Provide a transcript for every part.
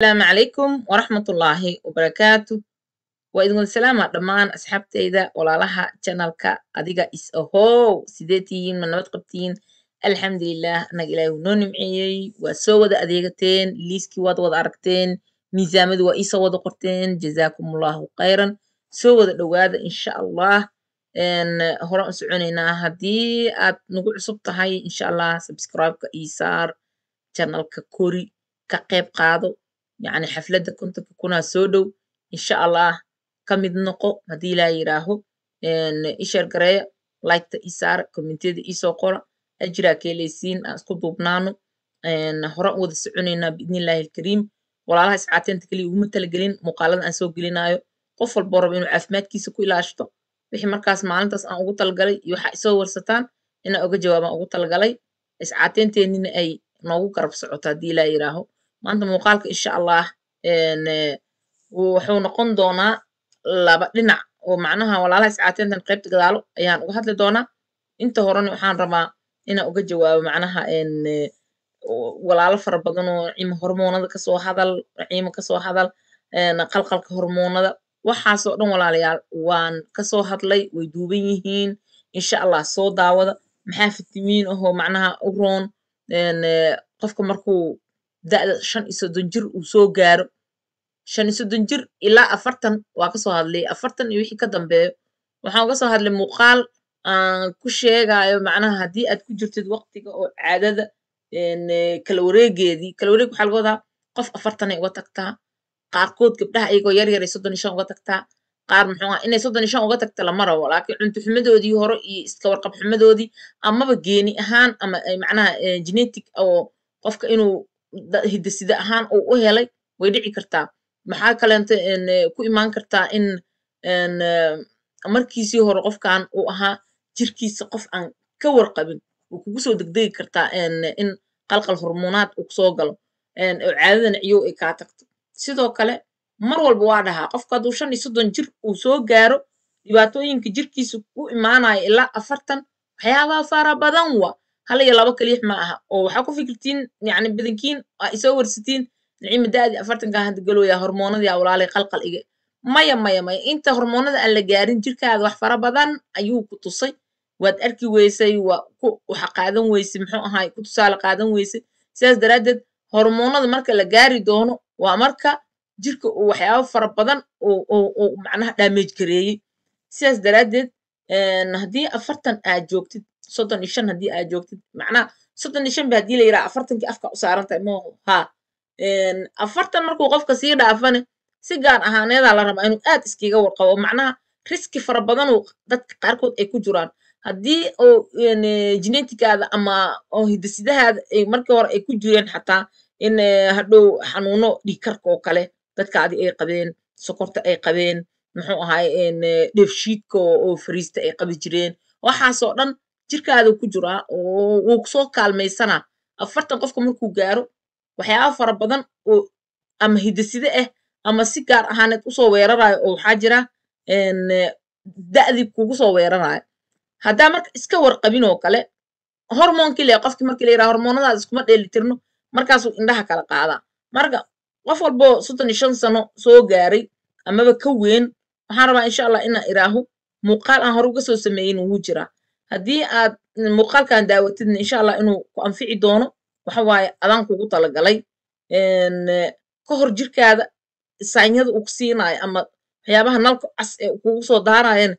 asalaamu calaykum waraxmatullaahi wabarakaatu waa idin wada salaama dhammaan asxaabtayda walaalaha janalka adiga is ahow sidee tihiin ma nabad qabtiin alxamdulilah anaga ilaahi wuu noo nimceeyey waa soo wada adeegateen liiskii waad wada aragteen miisaamadu waa iisoo wada qorteen jazaakumullahu khayran soo wada dhowaada insha allah horaan u soconaynaa haddii aad nagu cusub tahay insha allah sabscribe-ka iisaar janalka kori ka qayb qaado yacni xaflada kontonka kun aa soo dhow insha allah ka mid noqo haddii ilaa yidhaaho ishar gareeya liketa ii saara kommentiyada iisoo qora ajiraa keelaysiin aan isku duubnaano horan wada soconaynaa biidnillahi alkariim walaalaha iscaateenta keliya uguma talagelin muuqaalada aan soo gelinaayo qof walboo raba inuu caafimaadkiisa ku ilaashto wixii markaas maalintaas aan ugu talagalay iyo waxaa isoo warsataan inaan uga jawaabaan ugu talagalay iscaateenteennina ay noogu garab socoto haddii ilaa yidhaaho maanta muuqaalka insha allah wuxuu noqon doonaa laba dhinac oo macnaha walaalaha iscaateyntan qaybta gadaalo ayaan uga hadli doonaa inta horena waxaan rabaa inaan uga jawaabo macnaha walaalo fara badanoo cima hormoonada kasoo hadal ciima kasoo hadal qalqalka hormoonada waxaasoo dhan walaalayaal waan kasoo hadlay way duuban yihiin insha allah soo daawada maxaa fitimiin ahoo macnaha u roon qofka markuu da'da shan iyo soddon jir uu soo gaaro shan iyo soddon jir ilaa afartan waa kasoo hadlay afartan iyo wixii ka dambeeyo waxaan uga soo hadlay muuqaal aan ku sheegaayo macnaha haddii aad ku jirtid waqtiga oo caadada kala wareegeedii kala wareeg waxaa laga wadaa qof afartanay uga tagtaa qaarkood gabdhaha iyagoo yar yaray soddon iyo shan uga tagtaa qaar muxuu aha inay soddon iyo shan uga tagta lama rabo laakiin cunto xumadoodii hore iyo iska warqab xumadoodii amaba geeni ahaan ama macnaha eh, genetic oo qofka inuu hidaside ahaan uu u helay way dhici kartaa maxaa kaleento ku imaan kartaa in markiisii hore qofkan uu ahaa jirkiisa qof aan ka warqabin uu kugu soo degdegi kartaa in qalqal hormonaad uu soo galo oo caadadana ciyow ay kaa tagto sidoo kale mar walba waa dhahaa qofka hadduu shan iyo soddon jir uu soo gaaro dhibaatooyinka jirkiisa u imaanayo ilaa afartan waxyaabaha fara badan wa hal iyo labo keliix ma aha oo waxaa ku fikirtiin yani badankiin aa isoo warsatiin nicima daadii afartankaa hadda galooyaa hormoonadii walaalay qalqal ige maya maya maya inta hormoonada aan la gaarin jirkaaga wax fara badan ayuu ku tusay waad arki weysay waa ku waxa qaadan weysay muxuu ahaay ku tusaale qaadan weysay sidaas daraaddeed hormoonada marka la gaari doono waa marka jirka uu waxyaaba fara badan oo macnaha daamage gareeyey sidaas daraaddeed haddii afartan aad joogtid soddon iyo shan haddii aad joogtid macnaha soddon iyo shan ba hadii la yidhaha afartankii afka u saaran tahay mo ha afartan markuu qofka sii dhaafane si gaar ahaaneedaa la rabaa inuu aad iskiga warqabo macnaha riski fara badanuu dadka qaarkood ay ku jiraan haddii oo geneticaada ama hidasidahaada markii hore ay ku jireen xataa in eh, hadhow xanuuno dhiikarka oo kale dadkaadi ay qabeen sokorta ay qabeen muxuu ahay eh, dheefshiidka oo fariista ay qabi jireen waxaasoo dhan jirkaada ku jiraa oo wuu soo kaalmaysanaa afartan qofka markuu gaaro waxyaaba fara badan oo ama hidaside ah eh, ama si gaar ahaaneed usoo weeraraayo oo waxaa jira da'dii kugu soo weeraraayo haddaa marka iska warqabin oo kale hormoonkii le qofkii markii la yiraha hormoonadaas iskuma dheelitirno markaasuu indhaha kala qaadaa marka qof walboo soddon iyo shan sano soo gaaray amaba ka weyn waxaan rabaa insha allah inaan iraahu muuqaal aan hore uga soo sameeyin wuu jiraa haddii aad muuqaalkan daawatidna insha allah inuu ku anfici doono waxa waaye adaan kugu talagalay ka hor jirkaada saanyada uu ku siinayo ama waxyaabaha nalka cas ee kugu soo daarayana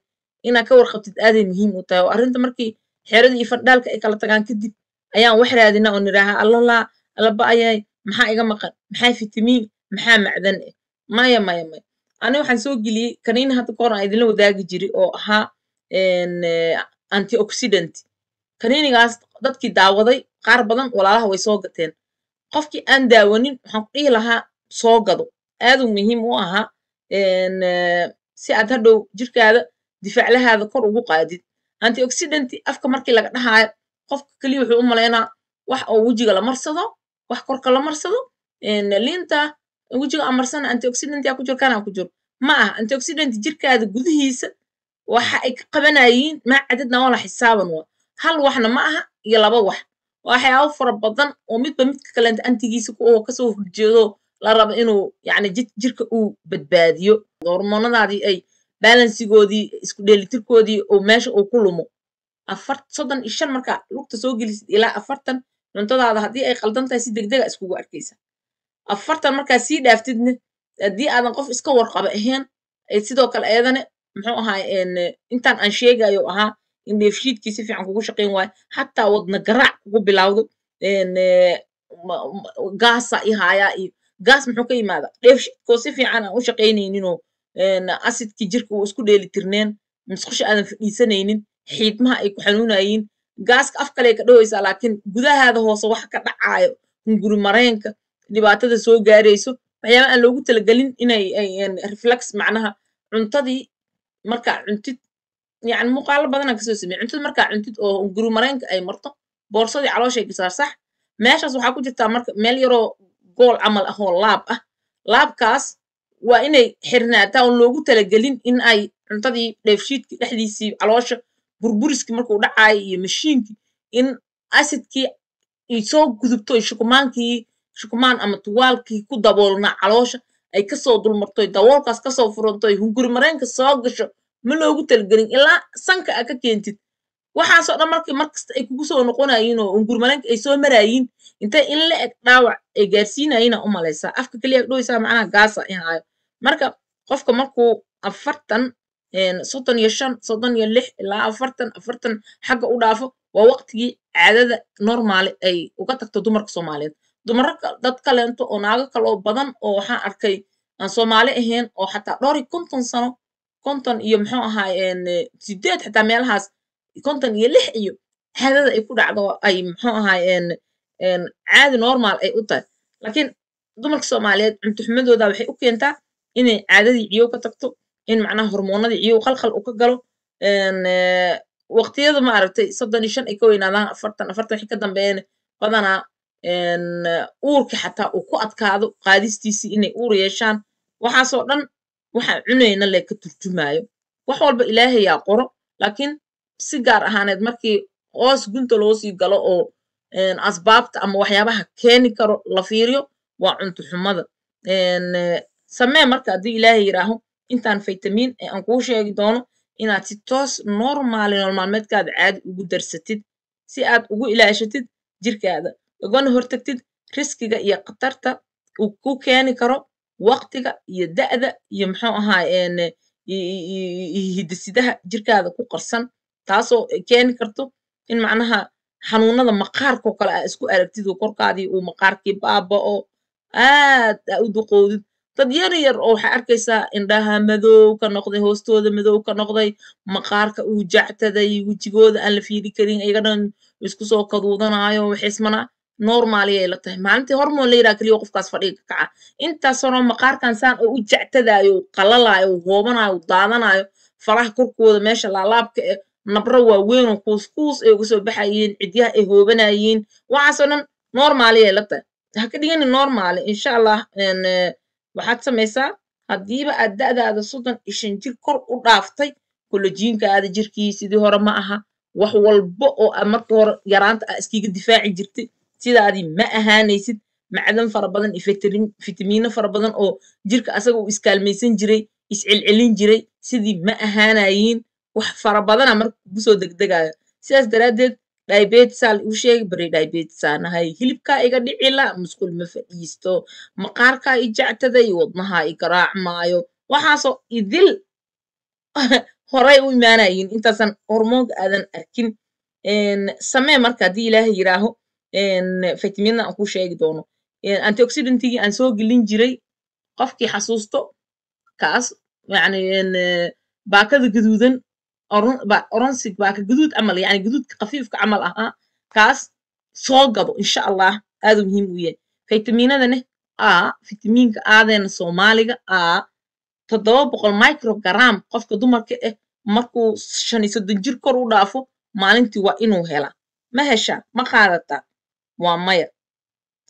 inaad ka warqabtid aaday muhiim u tahay oo arrinta markii xeerada fardhaalka ay kala tagaan kadib ayaan wax raadina oo nidhaaha allolaa allaba'ayaay maxaa iga maqan maxaa fitamiin maxaa macdan eh maya maya maya ani waxaan soo geliyey kaniina hadda ka aan idinla wadaagi jiri oo ahaa antioxidant kaniinigaas dadkii daawaday qaar badan walaalaha way soo gateen qofkii aan daawanin waxaan ku dhihi lahaa soo gado aaduu muhiim u ahaa eh, si aad hadhow jirkaada difaaclahaada kor ugu qaadid antioxidanti afka markii laga dhahaayo qofka keliya wuxuu u malaynaa wax oo wejiga la marsado wax korka la marsado liinta wejiga amarsana marsana aa ku jir kanaa ku jiro ma ah antioxidant jirkaada gudihiisa waxa ay ka qabanayiin maacadadna waa la xisaaban wa hal waxna ma aha iyo laba wax waxyaabo fara badan oo midba midka kaleenta antigiisa oo kasoo horjeedo la rabo inuu yani jirka uu badbaadiyo hormoonadaadii ay balansigoodii isku dheelitirkoodii oo meesha uu ku lumo soddon iyo shan markaa lugta soo gelisid ilaa afartan cuntadaada haddii ay qaldan tahay si degdega ah iskugu arkaysa afartan markaa sii dhaaftidna haddii aadan qof iska warqaba ahayn sidoo kale ayadane muxuu ahaay intaan aan sheegayo ahaa in dheefshiidkii si fiican kugu shaqayn waayo xataa wadna garaac kugu bilawdo gaasa i iyo gaas muxuu ka yimaada dheefshiidkoo si fiican aan u shaqaynayninoo asidkii jirka uu isku dheeli tirneen musqusha aadan fadhiisanaynin xiidmaha ay ku xanuunayiin gaaska af kale ka dhowaysaa laakiin gudahaada hoose wax ka dhacaayo hunguri dhibaatada soo gaarayso waxyaaba aan loogu talagelin inay reflex macnaha cuntadii markaa cuntid yani muuqaalo badana kasoo sameye cuntid markaa cuntid oo gurumareynka ay marto boorsadii calooshay kasaar sax meeshaas waxaa ku jirtaa marka meel yaroo gool camal ah oo laab ah laabkaas waa inay xirnaataa oon loogu talagelin in ay cuntadii dheefshiidki dhexdiisii caloosha burburiskii markuu dhacaayo iyo mashiinkii in asidkii soo gudubto shukumaankii shukumaan ama tuwaalkii ku daboolnaa caloosha ay kasoo dulmartoy dawoolkaas kasoo furantoy hunguri mareenka soo gasho ma loogu talgelin ilaa sanka a ka keentid waxaasoo dhan markii markasta ay kugu soo noqonayiin oo hungurimareenka ay soo maraayiin intay in la eg dhaawac ay gaarsiinayina u malaysaa afka keliya dhowysaa macnaha gaasa inaayo marka qofka markuu afartan soddon iyo shan soddon iyo lix ilaa afartan afartan xagga u dhaafo waa waqtigii caadada normaali ay uga tagto dumarka soomaaliyeed dumarra dad kaleento oo naago kaloo badan oo waxaan arkay aan soomaali ahayn oo xataa dhowri konton sano konton iyo muxuu ahaa sideed xataa meelahaas konton iyo lix iyo caadada ay ku dhacdo ay muxuu ahaa caadi normal ay u tahay laakiin dumarka soomaaliyeed cuntuxumadooda waxay u keentaa inay caadadii ciyow ka tagto in macnaha hormoonadii ciyow qalqal uu ka galo eh, waqtiyada maaragtay soddon iyo shan ay ka weynaadaan afartan afartan wixii ka dambeeyana badanaa Eh, uurka xataa uu ku adkaado qaadistiisii inay uur yeeshaan waxaasoo dhan waxaan cunayna lee ka turjumaayo wax walba ilaahayaa qoro laakiin si gaar ahaaneed markii hoos gunta loo sii galo oo asbaabta ama waxyaabaha keeni karo la fiiriyo waa cunto xumada eh, samee marka haddii ilaahay yidhaaho intaan faytamiin ee aan kuu sheegi doono inaad si toos normaali nool caadi ugu darsatid si aad ugu ilaashatid jirkaada ugana hortagtid riskiga iyo khatarta uu ku keeni karo waqtiga iyo da'da iyo muxuu ahaay hidisidaha jirkaada ku qarsan taasoo keeni karto in macnaha xanuunada maqaarkao kale a isku aragtid oo korkaadii uu maqaarkii baaba baaba'o aad aa u duqoodid dad yar yar oo waxaa arkaysaa indhaha madow ka noqday hoostooda madow ka noqday maqaarka uu jactaday wejigooda aan la fiiri karin ayagana iskusoo soo kaduudanaayo normal yay la tahay maalintii hormoon la yidhaha keliya qofkaas fadhiga kaca intaas maqaarkan saan u jactadaayo qalalaayo hoobanayo daadanayo faraha korkooda meesha laalaabka eh nabro waa weynoo kuuskuus ay uga soo baxayeen cidyaha ay hoobanayeen waxaasoo dhan normal yay tahay ha ka dhigani normaale insha allah eh, waxaad samaysaa haddiiba aad da'daada soddon iyo jir kor u dhaaftay kolojiinkaada jirkii sidii hore ma aha wax walbo oo markii hore yaraanta aa iskiga difaaci jirtay sidaadii ma ahaanaysid macdan fara badan iyo fitamiino fara badan oo jirka asaga uu iskaalmaysan jiray iscelcelin jiray sidii ma ahaanayiin wax fara badana marka kugu degdegayo sidaas daraaddeed diabetisaal uu sheegay bari diabetisaan hilibkaa iga dhicila musqul ma fadhiisto maqaarkaa i jactada iyo i garaac waxaasoo idil horay u imaanayiin intaasan hormoonka aadan arkin samee marka haddii ilaahay yiraaho fitamina aan kuu sheegi doono antioxidantigii aan soo gelin jiray qofkii xasuusto kaas yani baakada gaduudan oronsig baaka gaduud camal yani gaduudka khafiifka camal ahaa kaas soo gado insha allah aadu muhiim u yahay fitaminadane a fitamiinka aadeena soomaaliga a toddoba boqol microgram qofka dumarka ah markuu shan iyo soddon jir kor u dhaafo maalintii waa inuu hela ma heshaa ma qaadataa waa maya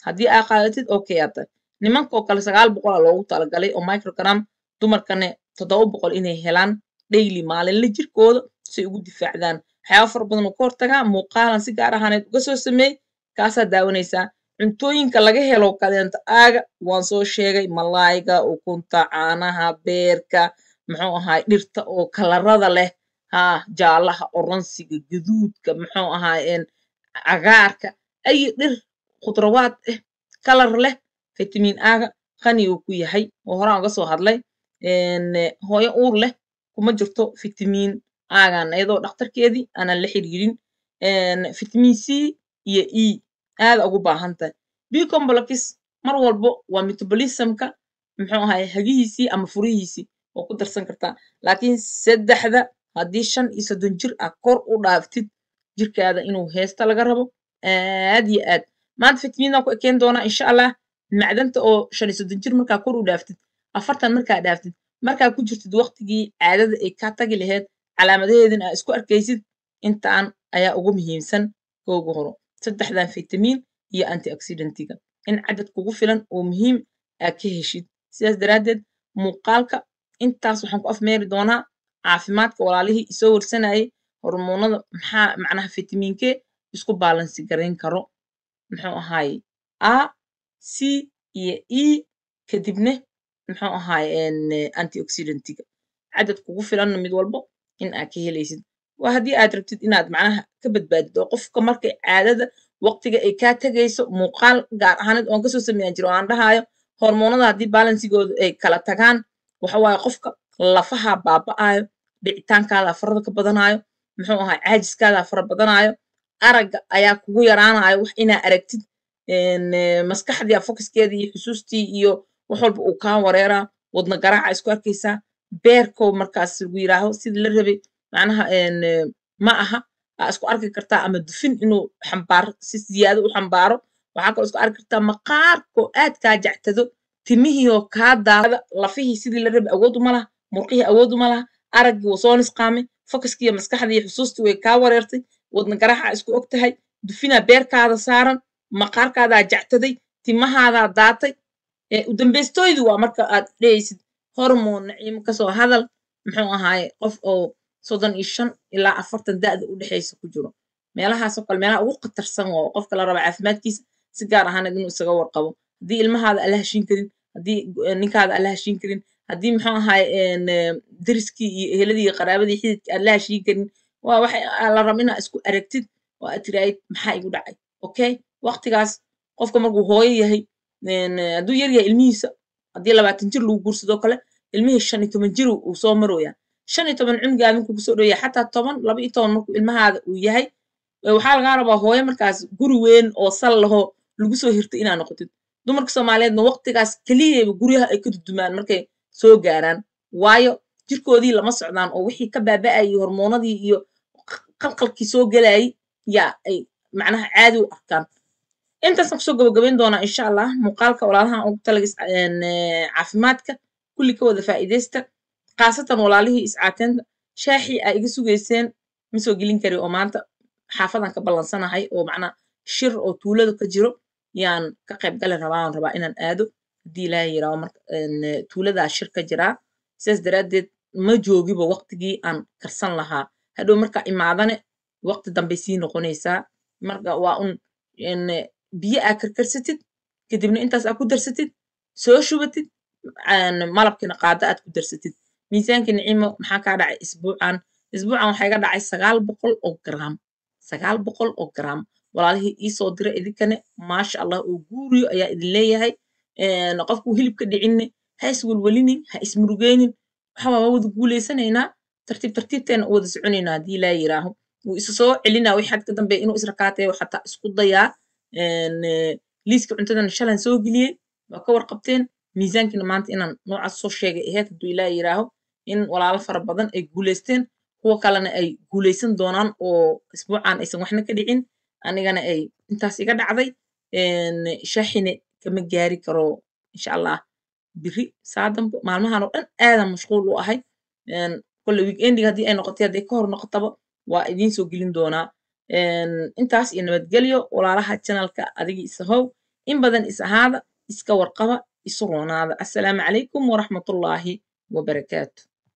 haddii aa qaadatid okay aa tahay kale sagaal boqola loogu talagalay oo microgram dumarkane toddoba boqol inay helaan dhayli maalinle jirkooda say ugu difaacdaan waxyaaba fara badan oo ka hortagaa muuqaalan si gaar ahaaneed uga soo sameey kaasaa daawanaysaa cuntooyinka laga helo kadeenta aaga waan soo sheegay malaayga ukunta caanaha beerka muxuu ahaay dhirta oo kalarada leh ha jaalaha oransiga guduudka muxuu ahaayeen cagaarka ay dhir khudrawaad ah eh, kalar leh fitamiin aaga qani uu ku yahay oo horaan uga soo hadlay hooyo uur leh kuma jirto fitamiin agan iyadoo dhakhtarkeedii aanan la xiriirin fitamiin c iyo e aada ugu baahan tahay bicomblofis mar walbo waa metabolismka muxuu ahay hagihiisii ama furihiisii oo ku darsan kartaa laakiin saddexda haddii shan iyo soddon jir ah kor u dhaaftid jirkaada inuu heesta laga rabo aad yo aad maanta fitamidaan ku ekeyn doonaa insha allah macdanta oo shan iyo soddon jir markaa kor u dhaaftid afartan markaa dhaaftid markaa ku jirtid waqtigii caadada ay ka tagi laheyd calaamadaheedin aa isku arkaysid intaan ayaa ugu muhiimsan kooga horo saddexdan fitamiin iyo anti antioxidentiga in cadad kugu filan oo muhiim aa ka heshid sidaas daraaddeed muuqaalka intaas waxaan ku afmeeri doonaa caafimaadka walaalihii isoo warsanayay hormoonada maxaa macnaha fitamiinke isku baalansi garayn karo muxuu ahaaye a c iyo e kadibne muxuu ahaaye antioxidantiga cadad kugu filan mid walbo in aad ka helaysid waa haddii aad rabtid inaad macnaha ka badbaadid qofka markay caadada waqtiga ay kaa tegayso muuqaal gaar ahaaneed oon kasoo sameyan jiro o aan dhahaayo hormoonada haddii baalansigooda ay kala tagaan waxawaaye qofka lafaha baaba'aayo dhicitaankaada farada ka badanaayo muxuu ahaa caajiskaadaa fara badanaayo aragga ayaa kugu yaraanaya wax inaa aragtid maskaxdiia fokaskeeda iyo xusuustii iyo wax walba uu kaa wareeraa wadna garaaca isku arkaysaa beerkow markaas lagu yiraaho sidii la rabay macnaha ma aha aa isku arki kartaa ama dufin inuu xambaaro si ziyaado u xambaaro waxaa kaloo isku arki kartaa maqaarkoo aad kaa jactado timihiioo kaa daada lafihii sidii la rabay awood uma laha murqihii awood uma laha araggii wuu soo nisqaamay fokaskiiyo maskaxdii xusuustii way kaa wareertay wadna garaaxaa isku og tahay dufinaa beerkaada saaran maqaarkaadaa jactaday timahaadaa daatay udambeystoydu waa marka aad dhehaysid hormoonna ciimo kasoo hadal muxuu ahaaye qof oo soddon iyo shan ilaa afartan da'da u dhexaysa ku jiro meelahaasoo kale meelaha ugu khatarsan oo qofka la raba caafimaadkiisa si gaar ahaaneed inuu isaga warqabo haddii ilmahaada ala heshiin karin haddii ninkaada ala heshiin karin haddii muxuu ahaaye deriskii iyo eheladii iyo qaraabadii xididka aad la hashiin karin waa wax ah, la raba inaa isku aragtid oo aad tirahdid maxaa igu dhacay okay waqtigaas qofka markuu hooyo yahay hadduu yar yahay ilmihiisa haddii labaatan jir lagu guursadoo kale ilmihii shan iyo toban jir uu soo marooyaa shan iyo toban cumrigaa markuu kusoo dhowyah xataa toban laba iyo toban markuu ilmahaada uu yahay waxaa lagaa rabaa hooyo markaas guri weyn oo sal lahoo lagu soo hirta inaa noqotid dumarka soomaaliyeedna waqtigaas keliyaba guryaha ay ka dudumaan markay soo gaaraan waayo jirkoodii lama socdaan oo wixii ka baaba'ayay hormoonadii iyo qalqalkii soo gelayay yaa ay macnaha caadi u arkaan intaasaan kusoo gabagabayn doonaa insha allah muuqaalka walaalahan ugu talagas caafimaadka kulli ka wada faa'iidaysta khaasatan walaalihii iscaateynta shaashii aa iga sugayseen masoo soo gelin kari oo maanta xaafadan ka ballansanahay oo macnaha shir oo tuulada ka jiro yaan ka qayb gali rabaa aan rabaa inaan aado haddii ilaaha yiraaho marka tuuladaa shir ka jiraa sidaas daraaddeed ma joogiba waqtigii aan karsan lahaa hadhow marka imaadane waqti dambay sii noqonaysaa marka waa un biyo aa karkarsatid kadibna intaas aa ku darsatid soo shubatid malabkina qaado aad ku darsatid miisaankii niciimo maxaa kaa dhacay isbuucan isbuucan waxaa iga dhacay sagaal boqol oo garaam sagaal boqol oo garaam walaalihii iisoo dira idinkane maasha allah oo guuriyo ayaa idin leeyahay qofkuu hilibka dhicinne ha iswelwelinin ha ismurugeynin waxa wada guuleysanaynaa tartiib tartiibteena u wada soconaynaa haddii laa yiraaho wuu isu soo celinaa wixii xadka dambe inuu israkaateeyo xataa isku dayaa liiska cuntadana shalan soo geliyey waa ka warqabteen miisaankiina maanta inaan noocaas soo sheegay ahayd hadduu ilaa yiraaho in walaalo fara badan ay guuleysteen kuwa kalena ay guuleysan doonaan oo isbuucan aysan waxna ka dhicin anigana ay intaas iga dhacday shaxine kama gaari karo insha allah biri saa danbe maalmahan oo dhan aadan mashquul u ahay koley wiik endiga haddii ay noqotay hadday ka hor noqotaba waa idiin soo gelin doonaa intaas iyo nabadgelyo walaalaha janalka adigii is ahow in badan is ahaada iska warqaba isu roonaada assalaamu calaykum waraxmatullaahi wabarakaatu